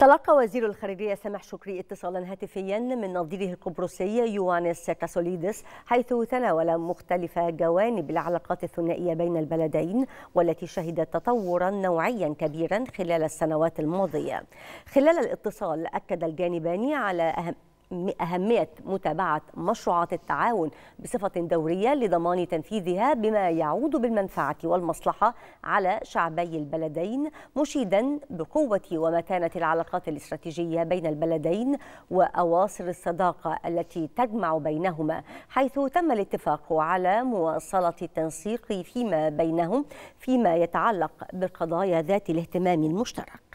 تلقى وزير الخارجية سامح شكري اتصالا هاتفيا من نظيره القبرصي يوانس كاسوليدس حيث تناول مختلف جوانب العلاقات الثنائية بين البلدين والتي شهدت تطورا نوعيا كبيرا خلال السنوات الماضية خلال الاتصال أكد الجانبان على أهم أهمية متابعة مشروعات التعاون بصفة دورية لضمان تنفيذها بما يعود بالمنفعة والمصلحة على شعبي البلدين مشيدا بقوة ومتانة العلاقات الاستراتيجية بين البلدين وأواصر الصداقة التي تجمع بينهما حيث تم الاتفاق على مواصلة التنسيق فيما بينهم فيما يتعلق بالقضايا ذات الاهتمام المشترك